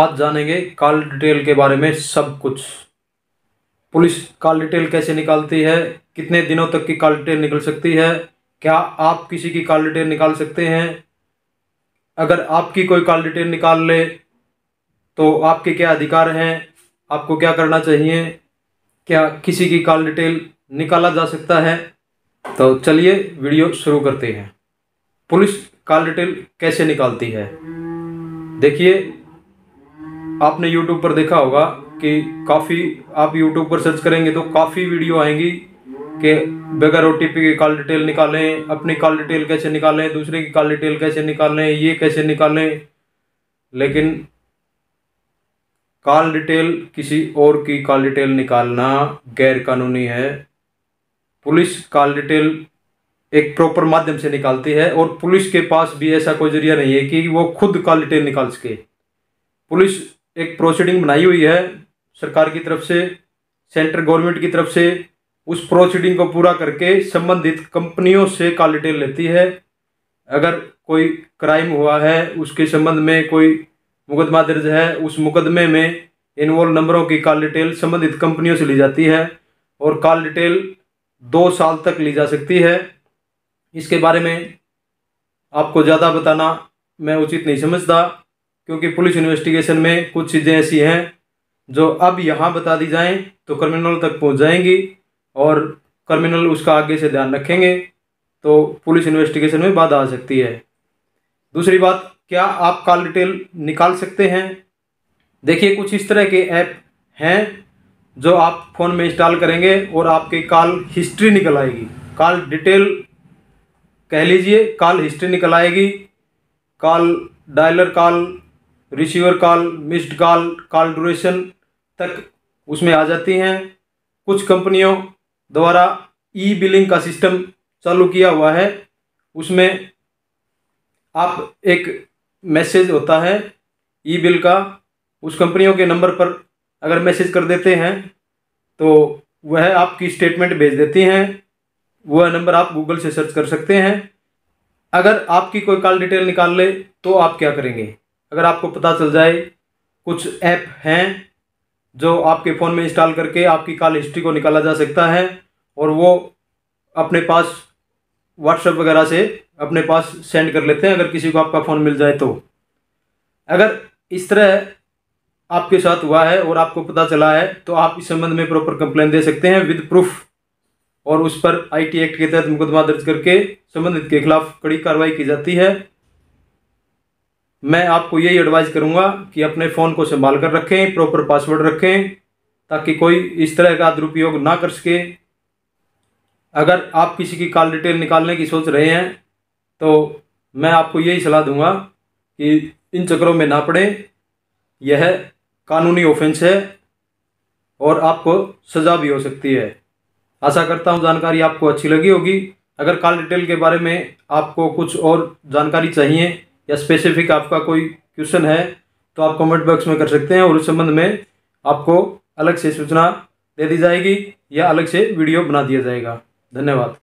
आज जानेंगे call detail के बारे में सब कुछ पुलिस कॉल डिटेल कैसे निकालती है कितने दिनों तक की कॉल डिटेल निकल सकती है क्या आप किसी की कॉल डिटेल निकाल सकते हैं अगर आपकी कोई कॉल डिटेल निकाल ले तो आपके क्या अधिकार हैं आपको क्या करना चाहिए क्या किसी की कॉल डिटेल निकाला जा सकता है तो चलिए वीडियो शुरू करते हैं पुलिस कॉल डिटेल कैसे निकालती है देखिए आपने यूट्यूब पर देखा होगा कि काफ़ी आप यूट्यूब पर सर्च करेंगे तो काफ़ी वीडियो आएंगी कि बगैर ओ के कॉल डिटेल निकालें अपनी कॉल डिटेल कैसे निकालें दूसरे की कॉल डिटेल कैसे निकालें ये कैसे निकालें लेकिन कॉल डिटेल किसी और की कॉल डिटेल निकालना गैर कानूनी है पुलिस कॉल डिटेल एक प्रॉपर माध्यम से निकालती है और पुलिस के पास भी ऐसा कोई जरिया नहीं है कि वो खुद कॉल डिटेल निकाल सके पुलिस एक प्रोसीडिंग बनाई हुई है सरकार की तरफ से सेंट्रल गवर्नमेंट की तरफ से उस प्रोसीडिंग को पूरा करके संबंधित कंपनियों से काल डिटेल लेती है अगर कोई क्राइम हुआ है उसके संबंध में कोई मुकदमा दर्ज है उस मुकदमे में इन्वॉल्व नंबरों की काल डिटेल संबंधित कंपनियों से ली जाती है और कॉल डिटेल दो साल तक ली जा सकती है इसके बारे में आपको ज़्यादा बताना मैं उचित नहीं समझता क्योंकि पुलिस इन्वेस्टिगेशन में कुछ चीज़ें ऐसी हैं जो अब यहाँ बता दी जाएं तो क्रिमिनल तक पहुँच जाएंगी और क्रिमिनल उसका आगे से ध्यान रखेंगे तो पुलिस इन्वेस्टिगेशन में बाधा आ सकती है दूसरी बात क्या आप कॉल डिटेल निकाल सकते हैं देखिए कुछ इस तरह के ऐप हैं जो आप फ़ोन में इंस्टॉल करेंगे और आपकी कॉल हिस्ट्री निकल आएगी कॉल डिटेल कह लीजिए कॉल हिस्ट्री निकल आएगी call dialer call receiver call missed call call duration तक उसमें आ जाती हैं कुछ कंपनियों द्वारा ई बिलिंग का सिस्टम चालू किया हुआ है उसमें आप एक मैसेज होता है ई बिल का उस कंपनियों के नंबर पर अगर मैसेज कर देते हैं तो वह आपकी स्टेटमेंट भेज देती हैं वह नंबर आप गूगल से सर्च कर सकते हैं अगर आपकी कोई कॉल डिटेल निकाल ले तो आप क्या करेंगे अगर आपको पता चल जाए कुछ ऐप हैं जो आपके फ़ोन में इंस्टॉल करके आपकी कॉल हिस्ट्री को निकाला जा सकता है और वो अपने पास व्हाट्सएप वगैरह से अपने पास सेंड कर लेते हैं अगर किसी को आपका फ़ोन मिल जाए तो अगर इस तरह आपके साथ हुआ है और आपको पता चला है तो आप इस संबंध में प्रॉपर कंप्लेन दे सकते हैं विद प्रूफ और उस पर आईटी एक्ट के तहत मुकदमा दर्ज करके संबंधित के खिलाफ कड़ी कार्रवाई की जाती है मैं आपको यही एडवाइस करूँगा कि अपने फ़ोन को संभाल कर रखें प्रॉपर पासवर्ड रखें ताकि कोई इस तरह का दुरुपयोग ना कर सके अगर आप किसी की कॉल डिटेल निकालने की सोच रहे हैं तो मैं आपको यही सलाह दूंगा कि इन चक्रों में ना पड़ें यह कानूनी ऑफेंस है और आपको सज़ा भी हो सकती है आशा करता हूँ जानकारी आपको अच्छी लगी होगी अगर कॉल डिटेल के बारे में आपको कुछ और जानकारी चाहिए या स्पेसिफिक आपका कोई क्वेश्चन है तो आप कमेंट बॉक्स में कर सकते हैं और उस संबंध में आपको अलग से सूचना दे दी जाएगी या अलग से वीडियो बना दिया जाएगा धन्यवाद